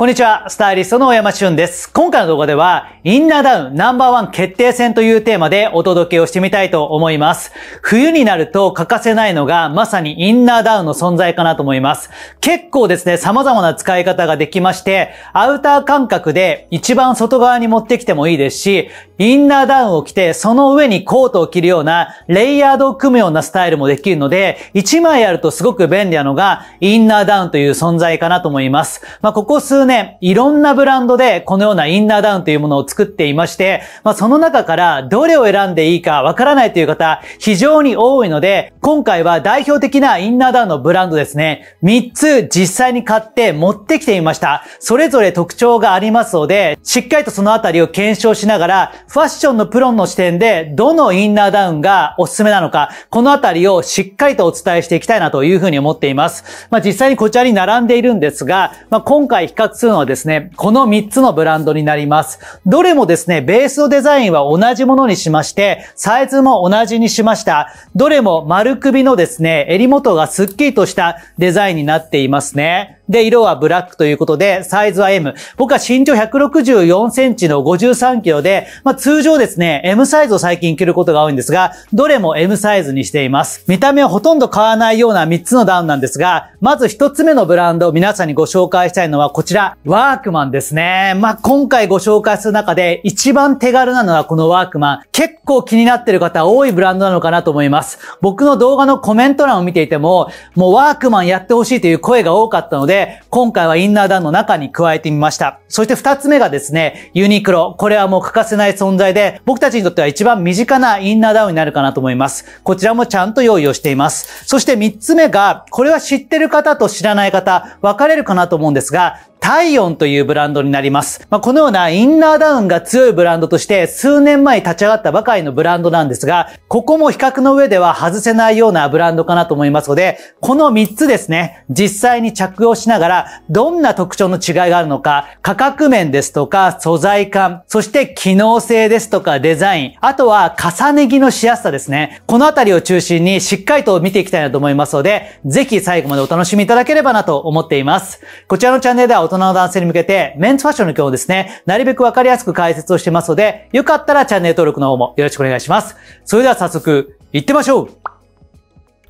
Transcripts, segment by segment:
こんにちは、スタイリストの大山俊です。今回の動画では、インナーダウンナンバーワン決定戦というテーマでお届けをしてみたいと思います。冬になると欠かせないのが、まさにインナーダウンの存在かなと思います。結構ですね、様々な使い方ができまして、アウター感覚で一番外側に持ってきてもいいですし、インナーダウンを着て、その上にコートを着るような、レイヤードを組むようなスタイルもできるので、1枚あるとすごく便利なのが、インナーダウンという存在かなと思います。まあ、ここ数年年、いろんなブランドでこのようなインナーダウンというものを作っていまして、まあ、その中からどれを選んでいいかわからないという方、非常に多いので、今回は代表的なインナーダウンのブランドですね、3つ実際に買って持ってきてみました。それぞれ特徴がありますので、しっかりとそのあたりを検証しながら、ファッションのプロの視点で、どのインナーダウンがおすすめなのか、このあたりをしっかりとお伝えしていきたいなというふうに思っています。まあ、実際にこちらに並んでいるんですが、まあ、今回比較2のはですね、この3つのブランドになります。どれもですね、ベースのデザインは同じものにしまして、サイズも同じにしました。どれも丸首のですね、襟元がスッキリとしたデザインになっていますね。で、色はブラックということで、サイズは M。僕は身長164センチの53キロで、まあ、通常ですね、M サイズを最近着ることが多いんですが、どれも M サイズにしています。見た目はほとんど変わらないような3つのダウンなんですが、まず1つ目のブランドを皆さんにご紹介したいのはこちら、ワークマンですね。まあ、今回ご紹介する中で一番手軽なのはこのワークマン。結構気になってる方多いブランドなのかなと思います。僕の動画のコメント欄を見ていても、もうワークマンやってほしいという声が多かったので、で、今回はインナーダウンの中に加えてみました。そして2つ目がですね、ユニクロ。これはもう欠かせない存在で、僕たちにとっては一番身近なインナーダウンになるかなと思います。こちらもちゃんと用意をしています。そして3つ目が、これは知ってる方と知らない方、分かれるかなと思うんですが、体温というブランドになります。まあ、このようなインナーダウンが強いブランドとして数年前に立ち上がったばかりのブランドなんですが、ここも比較の上では外せないようなブランドかなと思いますので、この3つですね、実際に着用しながらどんな特徴の違いがあるのか、価格面ですとか素材感、そして機能性ですとかデザイン、あとは重ね着のしやすさですね。このあたりを中心にしっかりと見ていきたいなと思いますので、ぜひ最後までお楽しみいただければなと思っています。こちらのチャンネルではの男性に向けて、メンズファッションの今日ですね、なるべくわかりやすく解説をしてますので、よかったらチャンネル登録の方もよろしくお願いします。それでは早速、行ってみましょう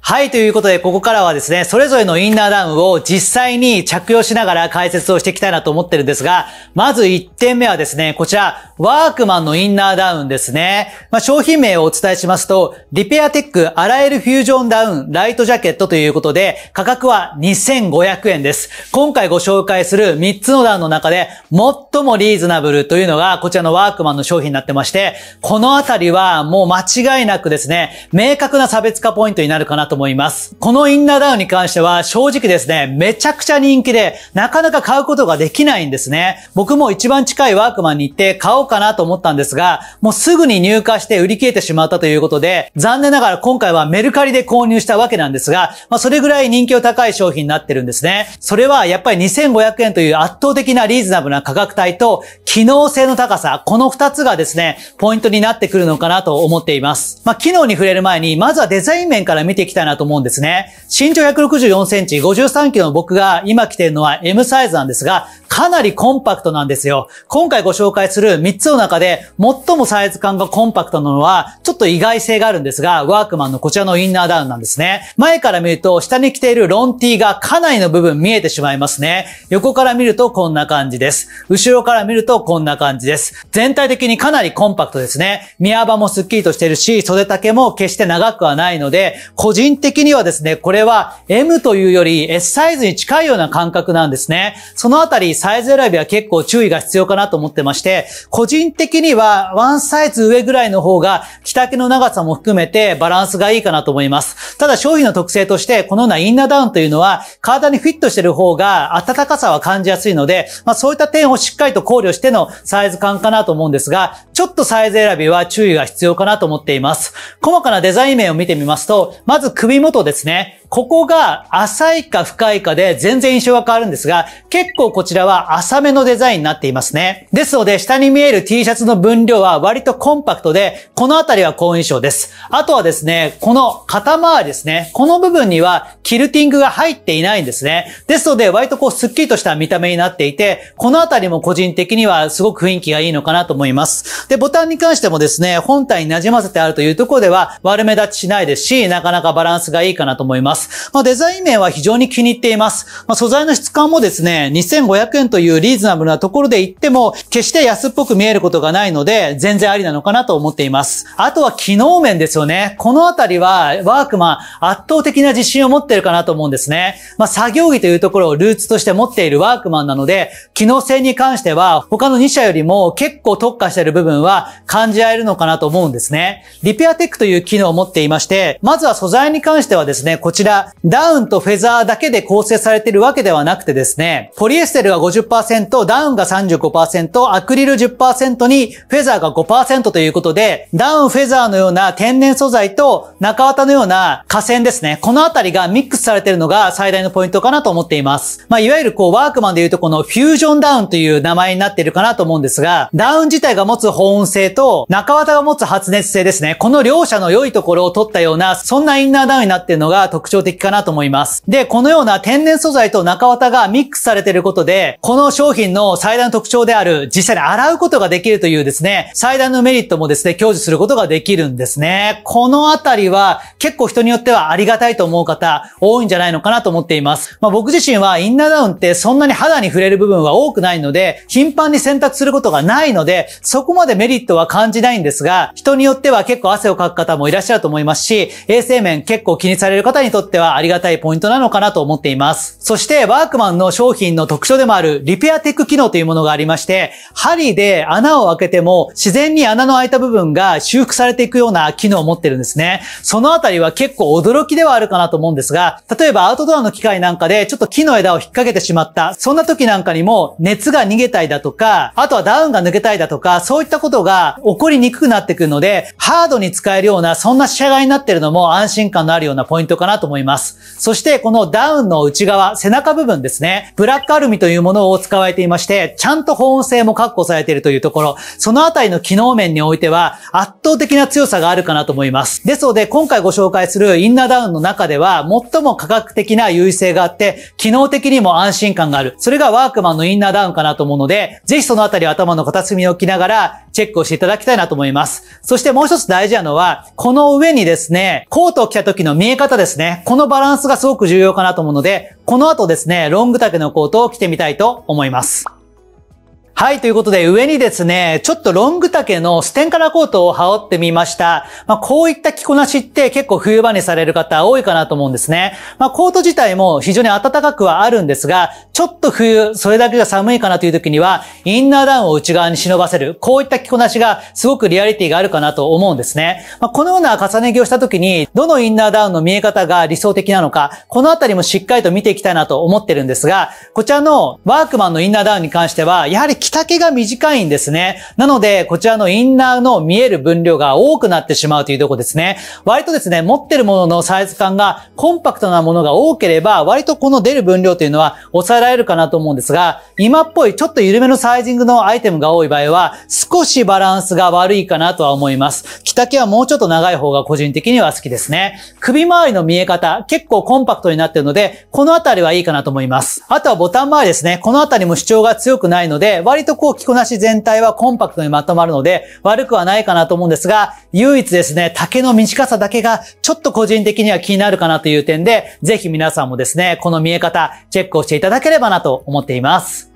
はい、ということで、ここからはですね、それぞれのインナーダウンを実際に着用しながら解説をしていきたいなと思ってるんですが、まず1点目はですね、こちら、ワークマンのインナーダウンですね。まあ、商品名をお伝えしますと、リペアテック、ラえるフュージョンダウン、ライトジャケットということで、価格は2500円です。今回ご紹介する3つのダウンの中で、最もリーズナブルというのが、こちらのワークマンの商品になってまして、このあたりはもう間違いなくですね、明確な差別化ポイントになるかなと思います。このインナーダウンに関しては正直ですね、めちゃくちゃ人気で、なかなか買うことができないんですね。僕も一番近いワークマンに行って買おうかなと思ったんですが、もうすぐに入荷して売り切れてしまったということで、残念ながら今回はメルカリで購入したわけなんですが、まあ、それぐらい人気を高い商品になってるんですね。それはやっぱり2500円という圧倒的なリーズナブルな価格帯と、機能性の高さ、この2つがですね、ポイントになってくるのかなと思っています。まあ、機能に触れる前に、まずはデザイン面から見ていきたいたいなと思うんですね。身長164センチ、53キロの僕が今着てるのは M サイズなんですが、かなりコンパクトなんですよ。今回ご紹介する3つの中で最もサイズ感がコンパクトなのはちょっと意外性があるんですが、ワークマンのこちらのインナーダウンなんですね。前から見ると下に着ているロンティがかなりの部分見えてしまいますね。横から見るとこんな感じです。後ろから見るとこんな感じです。全体的にかなりコンパクトですね。見幅もスッキリとしてるし、袖丈も決して長くはないので、個人的にはですね、これは M というより S サイズに近いような感覚なんですね。そのあたりサイズ選びは結構注意が必要かなと思ってまして、個人的にはワンサイズ上ぐらいの方が着丈の長さも含めてバランスがいいかなと思います。ただ商品の特性として、このようなインナーダウンというのは体にフィットしてる方が暖かさは感じやすいので、まあそういった点をしっかりと考慮してのサイズ感かなと思うんですが、ちょっとサイズ選びは注意が必要かなと思っています。細かなデザイン面を見てみますと、まず首元ですね。ここが浅いか深いかで全然印象が変わるんですが、結構こちらは浅めのデザインになっていますね。ですので、下に見える T シャツの分量は割とコンパクトで、このあたりは好印象です。あとはですね、この肩回りですね。この部分にはキルティングが入っていないんですね。ですので、割とこう、スッキリとした見た目になっていて、このあたりも個人的にはすごく雰囲気がいいのかなと思います。で、ボタンに関してもですね、本体に馴染ませてあるというところでは悪目立ちしないですし、なかなかバランスがいいかなと思います。まあ、デザイン面は非常に気に入っています。まあ、素材の質感もですね、2500円というリーズナブルなところで言っても、決して安っぽく見えることがないので、全然ありなのかなと思っています。あとは機能面ですよね。このあたりは、ワークマン、圧倒的な自信を持ってるかなと思うんですね。まあ、作業着というところをルーツとして持っているワークマンなので、機能性に関しては、他の2社よりも結構特化している部分は感じられるのかなと思うんですね。リペアテックという機能を持っていまして、まずは素材に関してはですね、こちら、ダウンとフェザーだけで構成されているわけではなくてですね、ポリエステルが50%、ダウンが35%、アクリル10%にフェザーが5%ということで、ダウンフェザーのような天然素材と中綿のような河川ですね、このあたりがミックスされているのが最大のポイントかなと思っています。まあ、いわゆるこう、ワークマンでいうとこのフュージョンダウンという名前になっているかなと思うんですが、ダウン自体が持つ保温性と、中綿が持つ発熱性ですね。この両者の良いところを取ったような、そんなインナーダウンになっているのが特徴的かなと思います。で、このような天然素材と中綿がミックスされていることで、この商品の最大の特徴である、実際に洗うことができるというですね、最大のメリットもですね、享受することができるんですね。このあたりは、結構人によってはありがたいと思う方、多いんじゃないのかなと思っています。まあ、僕自身はインナーダウンってそんなに肌に触れる部分は多くないので、頻繁に洗濯することがないので、そこまででメリットは感じないんですが、人によっては結構汗をかく方もいらっしゃると思いますし、衛生面結構気にされる方にとってはありがたいポイントなのかなと思っています。そして、ワークマンの商品の特徴でもあるリペアテック機能というものがありまして、針で穴を開けても自然に穴の開いた部分が修復されていくような機能を持ってるんですね。そのあたりは結構驚きではあるかなと思うんですが、例えばアウトドアの機械なんかでちょっと木の枝を引っ掛けてしまった、そんな時なんかにも熱が逃げたいだとか、あとはダウンが抜けたいだとか、そういったことが起こりにくくなってくるので、ハードに使えるような、そんな上がりになってるのも安心感のあるようなポイントかなと思います。そして、このダウンの内側、背中部分ですね、ブラックアルミというものを使われていまして、ちゃんと保温性も確保されているというところ、そのあたりの機能面においては、圧倒的な強さがあるかなと思います。ですので、今回ご紹介するインナーダウンの中では、最も価格的な優位性があって、機能的にも安心感がある。それがワークマンのインナーダウンかなと思うので、ぜひそのあたり頭の片隅に置きながら、チェックをしていただきたいなと思います。そしてもう一つ大事なのは、この上にですね、コートを着た時の見え方ですね。このバランスがすごく重要かなと思うので、この後ですね、ロング丈のコートを着てみたいと思います。はい、ということで上にですね、ちょっとロング丈のステンカラーコートを羽織ってみました。まあ、こういった着こなしって結構冬場にされる方多いかなと思うんですね。まあ、コート自体も非常に暖かくはあるんですが、ちょっと冬、それだけが寒いかなという時には、インナーダウンを内側に忍ばせる、こういった着こなしがすごくリアリティがあるかなと思うんですね。まあ、このような重ね着をした時に、どのインナーダウンの見え方が理想的なのか、このあたりもしっかりと見ていきたいなと思ってるんですが、こちらのワークマンのインナーダウンに関しては、やはり着丈が短いんですね。なので、こちらのインナーの見える分量が多くなってしまうというとこですね。割とですね、持ってるもののサイズ感がコンパクトなものが多ければ、割とこの出る分量というのは抑えられるかなと思うんですが、今っぽいちょっと緩めのサイジングのアイテムが多い場合は、少しバランスが悪いかなとは思います。着丈はもうちょっと長い方が個人的には好きですね。首周りの見え方、結構コンパクトになってるので、このあたりはいいかなと思います。あとはボタン周りですね。このあたりも主張が強くないので、割とこう着こなし全体はコンパクトにまとまるので悪くはないかなと思うんですが、唯一ですね、丈の短さだけがちょっと個人的には気になるかなという点で、ぜひ皆さんもですね、この見え方チェックをしていただければなと思っています。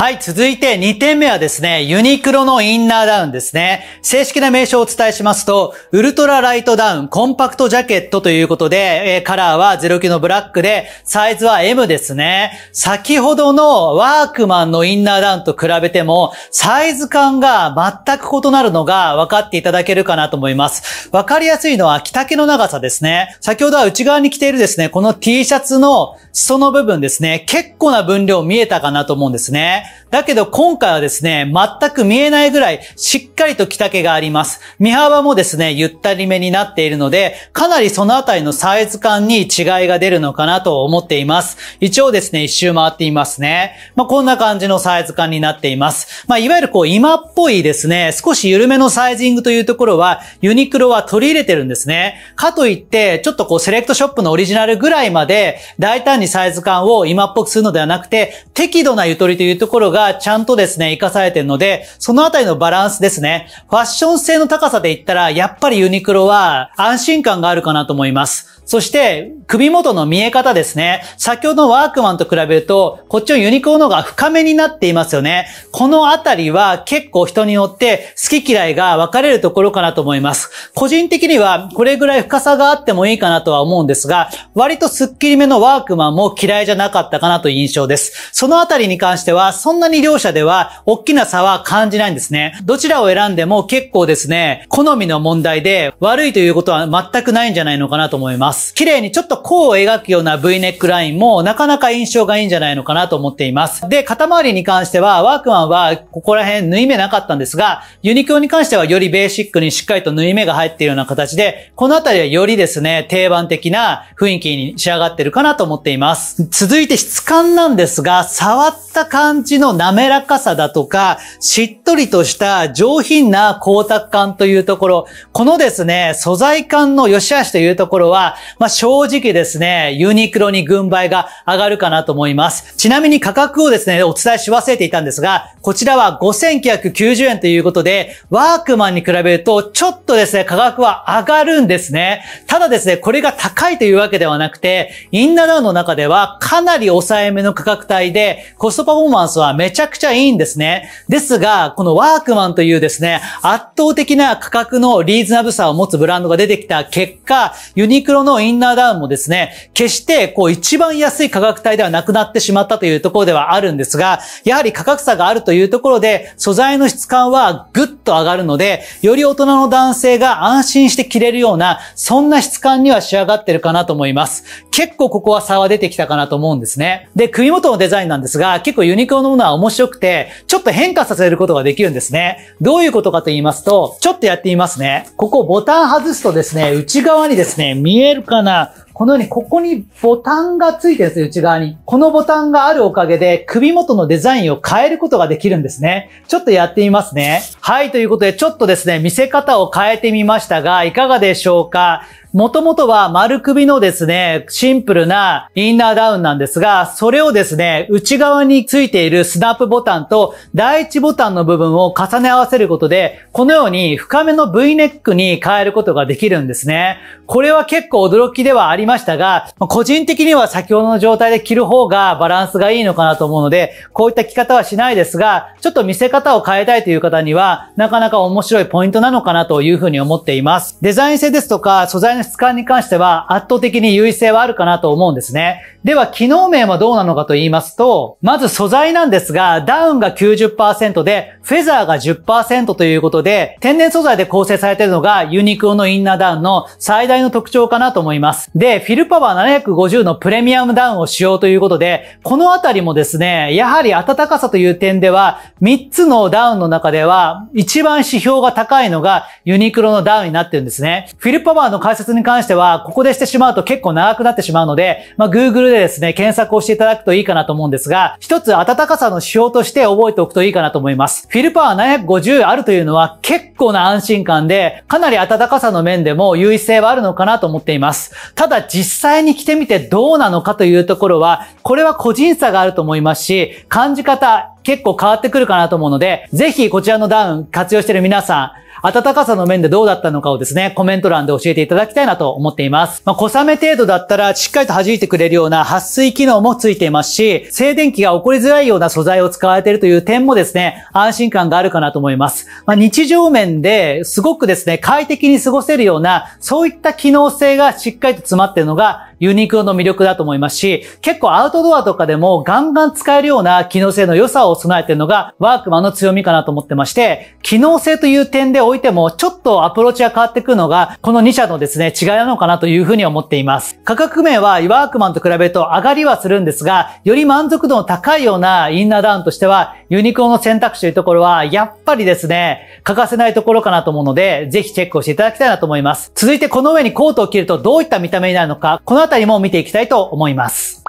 はい、続いて2点目はですね、ユニクロのインナーダウンですね。正式な名称をお伝えしますと、ウルトラライトダウンコンパクトジャケットということで、えカラーは09のブラックで、サイズは M ですね。先ほどのワークマンのインナーダウンと比べても、サイズ感が全く異なるのが分かっていただけるかなと思います。分かりやすいのは着丈の長さですね。先ほどは内側に着ているですね、この T シャツの裾の部分ですね、結構な分量見えたかなと思うんですね。だけど今回はですね、全く見えないぐらいしっかりと着丈があります。身幅もですね、ゆったりめになっているので、かなりそのあたりのサイズ感に違いが出るのかなと思っています。一応ですね、一周回っていますね。まあ、こんな感じのサイズ感になっています。まあ、いわゆるこう今っぽいですね、少し緩めのサイジングというところは、ユニクロは取り入れてるんですね。かといって、ちょっとこうセレクトショップのオリジナルぐらいまで、大胆にサイズ感を今っぽくするのではなくて、適度なゆとりというところところがちゃんとですね、活かされてるので、そのあたりのバランスですね。ファッション性の高さで言ったら、やっぱりユニクロは安心感があるかなと思います。そして、首元の見え方ですね。先ほどのワークマンと比べると、こっちのユニクロの方が深めになっていますよね。このあたりは結構人によって好き嫌いが分かれるところかなと思います。個人的にはこれぐらい深さがあってもいいかなとは思うんですが、割とスッキリめのワークマンも嫌いじゃなかったかなという印象です。そのあたりに関してはそんなに両者では大きな差は感じないんですね。どちらを選んでも結構ですね、好みの問題で悪いということは全くないんじゃないのかなと思います。綺麗にちょっと弧を描くような V ネックラインもなかなか印象がいいんじゃないのかなと思っています。で、肩周りに関しては、ワークマンはここら辺縫い目なかったんですが、ユニクロに関してはよりベーシックにしっかりと縫い目が入っているような形で、このあたりはよりですね、定番的な雰囲気に仕上がってるかなと思っています。続いて質感なんですが、触った感じ口の滑らかさだとか、しっとりとした上品な光沢感というところ、このですね、素材感の良し悪しというところは、まあ、正直ですね、ユニクロに軍配が上がるかなと思います。ちなみに価格をですね、お伝えし忘れていたんですが、こちらは5990円ということで、ワークマンに比べると、ちょっとですね、価格は上がるんですね。ただですね、これが高いというわけではなくて、インナーラウンの中ではかなり抑えめの価格帯で、コストパフォーマンスはめちゃくちゃいいんですね。ですが、このワークマンというですね、圧倒的な価格のリーズナブさを持つブランドが出てきた結果、ユニクロのインナーダウンもですね、決してこう一番安い価格帯ではなくなってしまったというところではあるんですが、やはり価格差があるというところで、素材の質感はぐっと上がるので、より大人の男性が安心して着れるような、そんな質感には仕上がってるかなと思います。結構ここは差は出てきたかなと思うんですね。で、首元のデザインなんですが、結構ユニクロのものは面白くて、ちょっと変化させることができるんですね。どういうことかと言いますと、ちょっとやってみますね。ここボタン外すとですね、内側にですね、見えるかなこのように、ここにボタンがついてるんですね、内側に。このボタンがあるおかげで、首元のデザインを変えることができるんですね。ちょっとやってみますね。はい、ということで、ちょっとですね、見せ方を変えてみましたが、いかがでしょうかもともとは丸首のですね、シンプルなインナーダウンなんですが、それをですね、内側についているスナップボタンと第一ボタンの部分を重ね合わせることで、このように深めの V ネックに変えることができるんですね。これは結構驚きではありましたが、個人的には先ほどの状態で着る方がバランスがいいのかなと思うので、こういった着方はしないですが、ちょっと見せ方を変えたいという方には、なかなか面白いポイントなのかなというふうに思っています。デザイン性ですとか、素材のの質感に関しては圧倒的に優位性はあるかなと思うんですね。では、機能面はどうなのかと言いますと、まず素材なんですが、ダウンが90%で、フェザーが10%ということで、天然素材で構成されているのがユニクロのインナーダウンの最大の特徴かなと思います。で、フィルパワー750のプレミアムダウンを使用ということで、このあたりもですね、やはり暖かさという点では、3つのダウンの中では、一番指標が高いのがユニクロのダウンになってるんですね。フィルパワーの解説に関しては、ここでしてしまうと結構長くなってしまうので、まあ、Google でですね、検索をしていただくといいかなと思うんですが、一つ暖かさの指標として覚えておくといいかなと思います。フィルパワー750あるというのは結構な安心感で、かなり暖かさの面でも優位性はあるのかなと思っています。ただ実際に着てみてどうなのかというところは、これは個人差があると思いますし、感じ方、結構変わってくるかなと思うので、ぜひこちらのダウン活用してる皆さん、暖かさの面でどうだったのかをですね、コメント欄で教えていただきたいなと思っています。まあ、小雨程度だったらしっかりと弾いてくれるような撥水機能もついていますし、静電気が起こりづらいような素材を使われているという点もですね、安心感があるかなと思います。まあ、日常面ですごくですね、快適に過ごせるような、そういった機能性がしっかりと詰まっているのが、ユニクロの魅力だと思いますし、結構アウトドアとかでもガンガン使えるような機能性の良さを備えているのがワークマンの強みかなと思ってまして、機能性という点でおいてもちょっとアプローチが変わってくるのが、この2社のですね、違いなのかなというふうに思っています。価格面はワークマンと比べると上がりはするんですが、より満足度の高いようなインナーダウンとしては、ユニクロの選択肢というところは、やっぱりですね、欠かせないところかなと思うので、ぜひチェックをしていただきたいなと思います。続いてこの上にコートを着るとどういった見た目になるのか、このたりも見ていきたいと思います。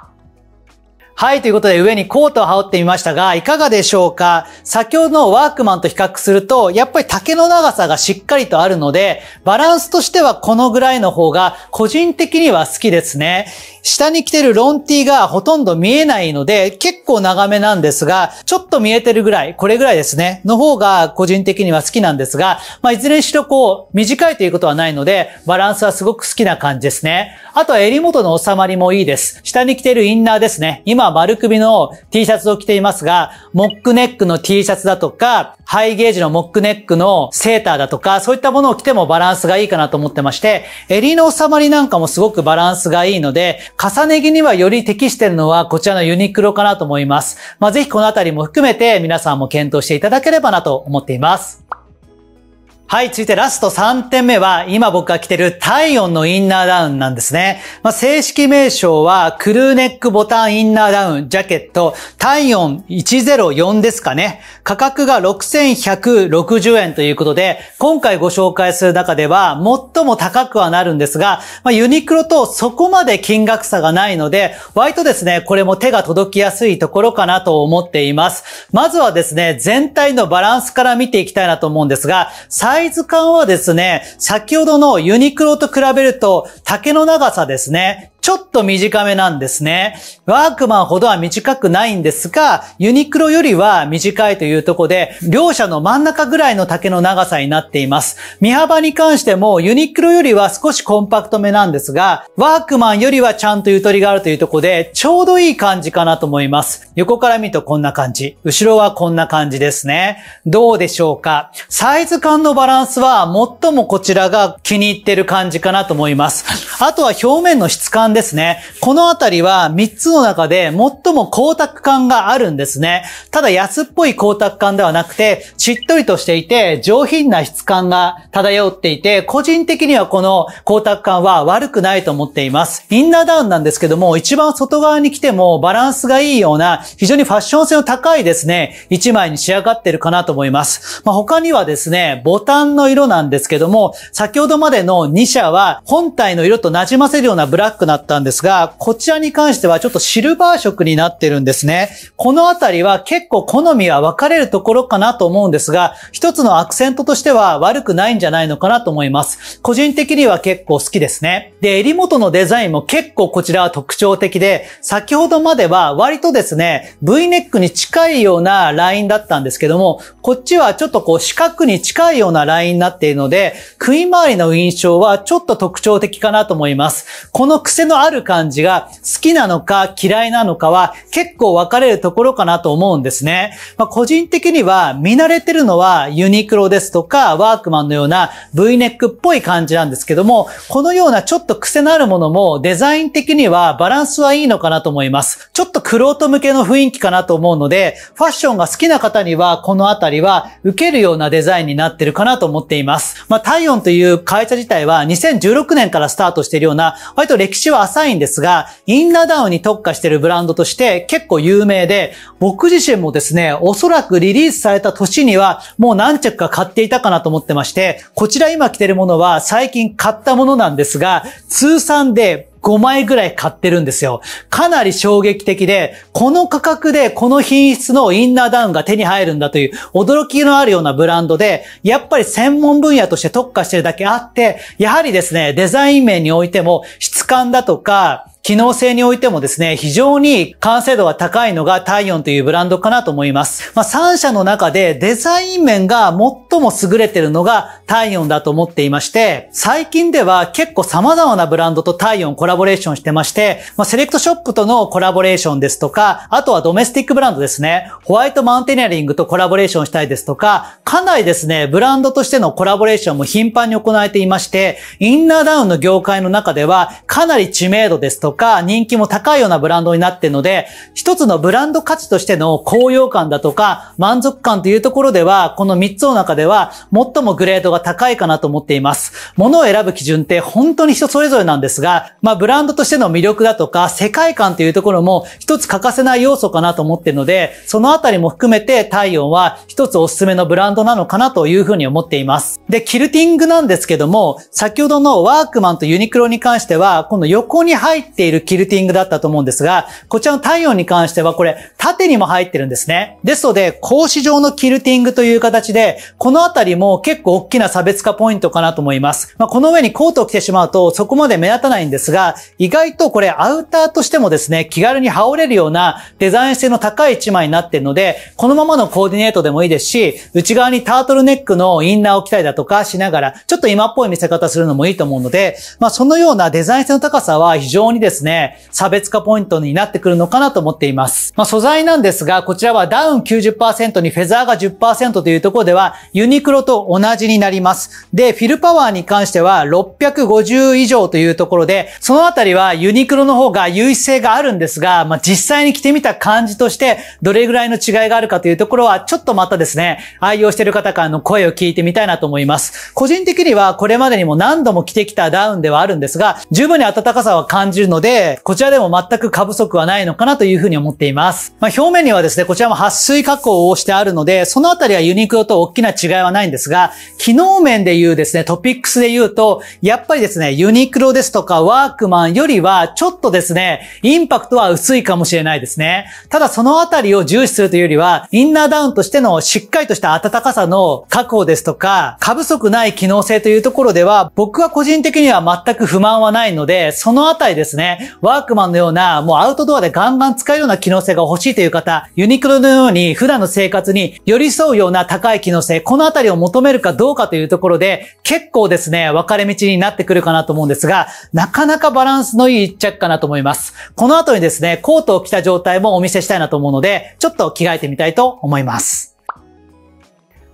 はい、ということで上にコートを羽織ってみましたが、いかがでしょうか先ほどのワークマンと比較すると、やっぱり丈の長さがしっかりとあるので、バランスとしてはこのぐらいの方が個人的には好きですね。下に着てるロンティがほとんど見えないので、結構長めなんですが、ちょっと見えてるぐらい、これぐらいですね、の方が個人的には好きなんですが、まあ、いずれにしろこう、短いということはないので、バランスはすごく好きな感じですね。あとは襟元の収まりもいいです。下に着てるインナーですね。今丸首の T シャツを着ていますが、モックネックの T シャツだとか、ハイゲージのモックネックのセーターだとか、そういったものを着てもバランスがいいかなと思ってまして、襟の収まりなんかもすごくバランスがいいので、重ね着にはより適しているのはこちらのユニクロかなと思います。まあ、ぜひこのあたりも含めて皆さんも検討していただければなと思っています。はい、続いてラスト3点目は、今僕が着てる体温のインナーダウンなんですね。まあ、正式名称は、クルーネックボタンインナーダウンジャケット、体温104ですかね。価格が6160円ということで、今回ご紹介する中では、最も高くはなるんですが、まあ、ユニクロとそこまで金額差がないので、割とですね、これも手が届きやすいところかなと思っています。まずはですね、全体のバランスから見ていきたいなと思うんですが、サイズ感はですね、先ほどのユニクロと比べると、丈の長さですね、ちょっと短めなんですね。ワークマンほどは短くないんですが、ユニクロよりは短いというとこで、両者の真ん中ぐらいの丈の長さになっています。身幅に関しても、ユニクロよりは少しコンパクトめなんですが、ワークマンよりはちゃんとゆとりがあるというとこで、ちょうどいい感じかなと思います。横から見るとこんな感じ。後ろはこんな感じですね。どうでしょうかサイズ感のバランスは、最もこちらが気に入ってる感じかなと思います。あとは表面の質感ですね。このあたりは3つの中で最も光沢感があるんですね。ただ安っぽい光沢感ではなくて、しっとりとしていて上品な質感が漂っていて、個人的にはこの光沢感は悪くないと思っています。インナーダウンなんですけども、一番外側に来てもバランスがいいような、非常にファッション性の高いですね、1枚に仕上がってるかなと思います。まあ、他にはですね、ボタンの色なんですけども、先ほどまでの2社は本体の色と馴染ませるようなブラックなったんですが、こちらに関してはちょっとシルバー色になってるんですね。このあたりは結構好みは分かれるところかなと思うんですが、一つのアクセントとしては悪くないんじゃないのかなと思います。個人的には結構好きですね。で、襟元のデザインも結構こちらは特徴的で、先ほどまでは割とですね、V ネックに近いようなラインだったんですけども、こっちはちょっとこう四角に近いようなラインになっているので、首回りの印象はちょっと特徴的かなと思います。この癖ののある感じが好きなのか嫌いなのかは結構分かれるところかなと思うんですね。まあ、個人的には見慣れてるのはユニクロですとかワークマンのような V ネックっぽい感じなんですけども、このようなちょっと癖のあるものもデザイン的にはバランスはいいのかなと思います。ちょっとクロート向けの雰囲気かなと思うので、ファッションが好きな方にはこのあたりは受けるようなデザインになってるかなと思っています。まあ、体温という会社自体は2016年からスタートしているような、割と歴史は浅いんですが、インナーダウンに特化しているブランドとして結構有名で、僕自身もですね、おそらくリリースされた年にはもう何着か買っていたかなと思ってまして、こちら今着てるものは最近買ったものなんですが、通算で5枚ぐらい買ってるんですよ。かなり衝撃的で、この価格でこの品質のインナーダウンが手に入るんだという驚きのあるようなブランドで、やっぱり専門分野として特化してるだけあって、やはりですね、デザイン面においても質感だとか、機能性においてもですね、非常に完成度が高いのが体温というブランドかなと思います。まあ、3社の中でデザイン面が最も優れてるのが体温だと思っていまして、最近では結構様々なブランドと体温コラボレーションしてまして、まあ、セレクトショップとのコラボレーションですとか、あとはドメスティックブランドですね、ホワイトマウンテニアリングとコラボレーションしたいですとか、かなりですね、ブランドとしてのコラボレーションも頻繁に行われていまして、インナーダウンの業界の中ではかなり知名度ですとか、とか人気も高いようなブランドになっているので、一つのブランド価値としての高揚感だとか満足感というところでは、この3つの中では最もグレードが高いかなと思っています。物を選ぶ基準って本当に人それぞれなんですが、まあブランドとしての魅力だとか世界観というところも一つ欠かせない要素かなと思っているので、そのあたりも含めて体温は一つおすすめのブランドなのかなというふうに思っています。で、キルティングなんですけども、先ほどのワークマンとユニクロに関しては、この横に入ってているキルティングだったと思うんですが、こちらの太陽に関してはこれ縦にも入ってるんですね。ですので、格子状のキルティングという形で、このあたりも結構大きな差別化ポイントかなと思います。まあ、この上にコートを着てしまうとそこまで目立たないんですが、意外とこれアウターとしてもですね、気軽に羽織れるようなデザイン性の高い一枚になっているので、このままのコーディネートでもいいですし、内側にタートルネックのインナーを着たりだとかしながら、ちょっと今っぽい見せ方するのもいいと思うので、まあ、そのようなデザイン性の高さは非常にですねですね、差別化ポイントになってくるのかなと思っています。まあ、素材なんですが、こちらはダウン90%にフェザーが10%というところでは、ユニクロと同じになります。で、フィルパワーに関しては650以上というところで、そのあたりはユニクロの方が優位性があるんですが、まあ、実際に着てみた感じとして、どれぐらいの違いがあるかというところは、ちょっとまたですね、愛用している方からの声を聞いてみたいなと思います。個人的にはこれまでにも何度も着てきたダウンではあるんですが、十分に暖かさは感じるので、で、こちらでも全く過不足はないのかなというふうに思っています。まあ、表面にはですね、こちらも撥水加工をしてあるので、そのあたりはユニクロと大きな違いはないんですが、機能面で言うですね、トピックスで言うと、やっぱりですね、ユニクロですとかワークマンよりは、ちょっとですね、インパクトは薄いかもしれないですね。ただそのあたりを重視するというよりは、インナーダウンとしてのしっかりとした暖かさの確保ですとか、過不足ない機能性というところでは、僕は個人的には全く不満はないので、そのあたりですね、ワークマンのような、もうアウトドアでガンガン使うような機能性が欲しいという方、ユニクロのように普段の生活に寄り添うような高い機能性、このあたりを求めるかどうかというところで、結構ですね、分かれ道になってくるかなと思うんですが、なかなかバランスのいい一着かなと思います。この後にですね、コートを着た状態もお見せしたいなと思うので、ちょっと着替えてみたいと思います。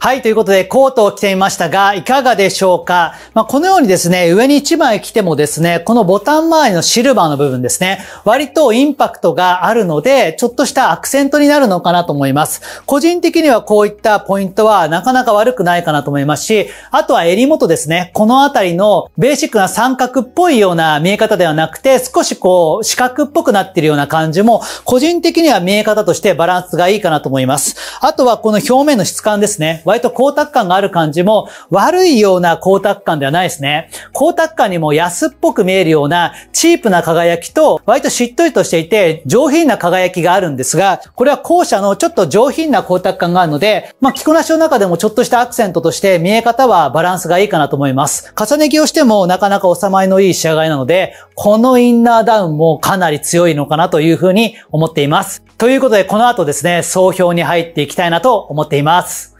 はい、ということで、コートを着てみましたが、いかがでしょうかまあ、このようにですね、上に1枚着てもですね、このボタン周りのシルバーの部分ですね、割とインパクトがあるので、ちょっとしたアクセントになるのかなと思います。個人的にはこういったポイントはなかなか悪くないかなと思いますし、あとは襟元ですね、このあたりのベーシックな三角っぽいような見え方ではなくて、少しこう、四角っぽくなっているような感じも、個人的には見え方としてバランスがいいかなと思います。あとはこの表面の質感ですね。割と光沢感がある感じも悪いような光沢感ではないですね。光沢感にも安っぽく見えるようなチープな輝きと、割としっとりとしていて上品な輝きがあるんですが、これは後者のちょっと上品な光沢感があるので、まあ、着こなしの中でもちょっとしたアクセントとして見え方はバランスがいいかなと思います。重ね着をしてもなかなか収まりのいい仕上がりなので、このインナーダウンもかなり強いのかなというふうに思っています。ということで、この後ですね、総評に入っていきたいなと思っています。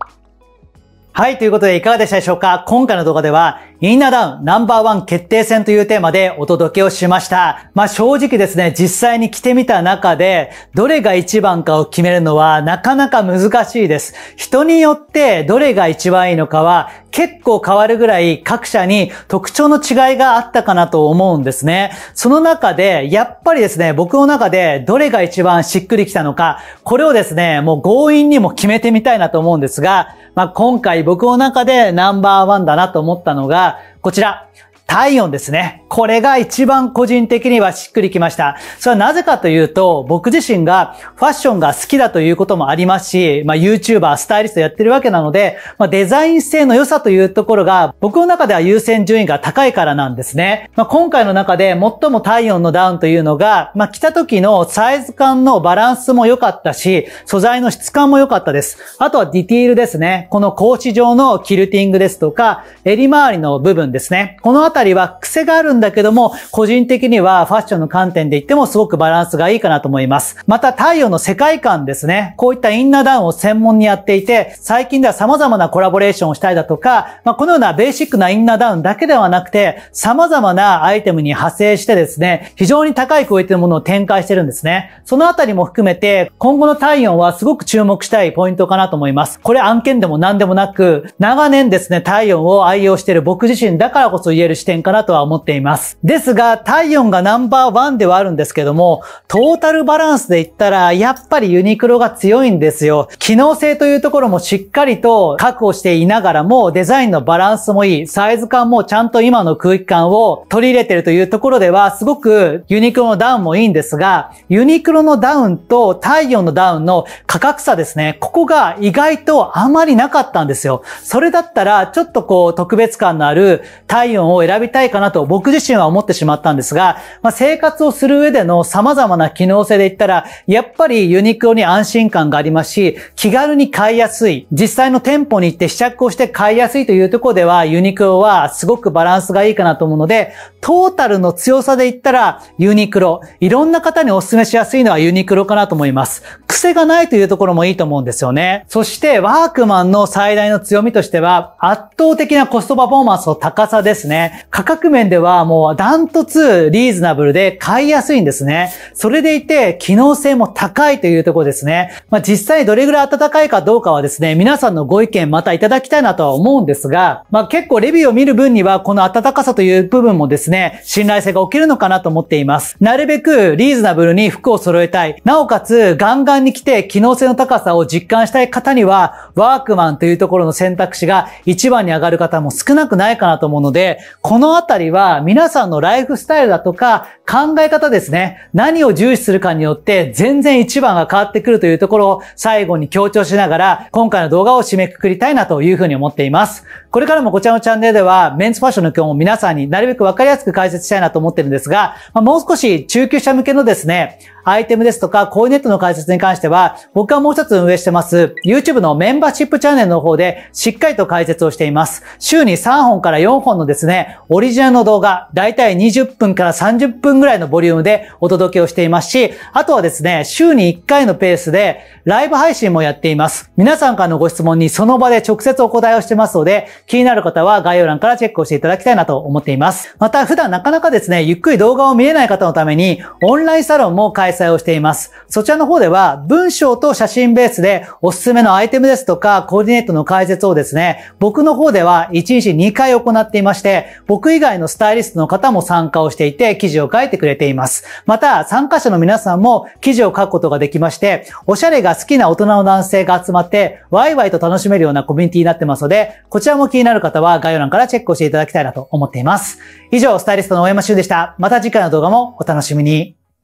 はい、ということでいかがでしたでしょうか今回の動画ではインナーダウンナンバーワン決定戦というテーマでお届けをしました。まあ正直ですね、実際に着てみた中で、どれが一番かを決めるのはなかなか難しいです。人によってどれが一番いいのかは結構変わるぐらい各社に特徴の違いがあったかなと思うんですね。その中で、やっぱりですね、僕の中でどれが一番しっくりきたのか、これをですね、もう強引にも決めてみたいなと思うんですが、まあ今回僕の中でナンバーワンだなと思ったのが、こちら、体温ですね。これが一番個人的にはしっくりきました。それはなぜかというと、僕自身がファッションが好きだということもありますし、まあ YouTuber、スタイリストやってるわけなので、まあデザイン性の良さというところが僕の中では優先順位が高いからなんですね。まあ今回の中で最も体温のダウンというのが、まあ着た時のサイズ感のバランスも良かったし、素材の質感も良かったです。あとはディティールですね。この格子状のキルティングですとか、襟周りの部分ですね。このたりは癖があるんだけども、個人的にはファッションの観点で言ってもすごくバランスがいいかなと思います。また、太陽の世界観ですね。こういったインナーダウンを専門にやっていて、最近では様々なコラボレーションをしたりだとか、まあ、このようなベーシックなインナーダウンだけではなくて、様々なアイテムに派生してですね、非常に高いクオリティのものを展開してるんですね。そのあたりも含めて、今後の体温はすごく注目したいポイントかなと思います。これ案件でも何でもなく、長年ですね、体温を愛用している僕自身だからこそ言える視点かなとは思っています。ですが、体温がナンバーワンではあるんですけども、トータルバランスで言ったら、やっぱりユニクロが強いんですよ。機能性というところもしっかりと確保していながらも、デザインのバランスもいい、サイズ感もちゃんと今の空気感を取り入れてるというところでは、すごくユニクロのダウンもいいんですが、ユニクロのダウンと体温のダウンの価格差ですね、ここが意外とあまりなかったんですよ。それだったら、ちょっとこう、特別感のある体温を選選びたいかなと僕自身は思ってしまったんですが、まあ、生活をする上での様々な機能性で言ったら、やっぱりユニクロに安心感がありますし、気軽に買いやすい、実際の店舗に行って試着をして買いやすいというところでは、ユニクロはすごくバランスがいいかなと思うので、トータルの強さで言ったら、ユニクロ、いろんな方にお勧めしやすいのはユニクロかなと思います。癖がないというところもいいと思うんですよね。そして、ワークマンの最大の強みとしては、圧倒的なコストパフォーマンスの高さですね。価格面ではもうダントツリーズナブルで買いやすいんですね。それでいて、機能性も高いというところですね。まあ、実際どれぐらい暖かいかどうかはですね、皆さんのご意見またいただきたいなとは思うんですが、まあ、結構レビューを見る分には、この暖かさという部分もですね、信頼性が起きるのかなと思っています。なるべくリーズナブルに服を揃えたい。なおかつ、ガンガンに来て機能性の高さを実感したい方には、ワークマンというところの選択肢が一番に上がる方も少なくないかなと思うので、ここのあたりは皆さんのライフスタイルだとか考え方ですね。何を重視するかによって全然一番が変わってくるというところを最後に強調しながら今回の動画を締めくくりたいなというふうに思っています。これからもこちらのチャンネルではメンズファッションの基本を皆さんになるべくわかりやすく解説したいなと思ってるんですが、まもう少し中級者向けのですね、アイテムですとか、コーネットの解説に関しては、僕はもう一つ運営してます、YouTube のメンバーシップチャンネルの方で、しっかりと解説をしています。週に3本から4本のですね、オリジナルの動画、だいたい20分から30分ぐらいのボリュームでお届けをしていますし、あとはですね、週に1回のペースでライブ配信もやっています。皆さんからのご質問にその場で直接お答えをしてますので、気になる方は概要欄からチェックをしていただきたいなと思っています。また普段なかなかですね、ゆっくり動画を見れない方のために、オンラインサロンも開催をしています。そちらの方では、文章と写真ベースでおすすめのアイテムですとか、コーディネートの解説をですね、僕の方では1日2回行っていまして、僕僕以外のスタイリストの方も参加をしていて、記事を書いてくれています。また、参加者の皆さんも記事を書くことができまして、おしゃれが好きな大人の男性が集まって、ワイワイと楽しめるようなコミュニティになってますので、こちらも気になる方は概要欄からチェックをしていただきたいなと思っています。以上、スタイリストの大山修でした。また次回の動画もお楽しみに。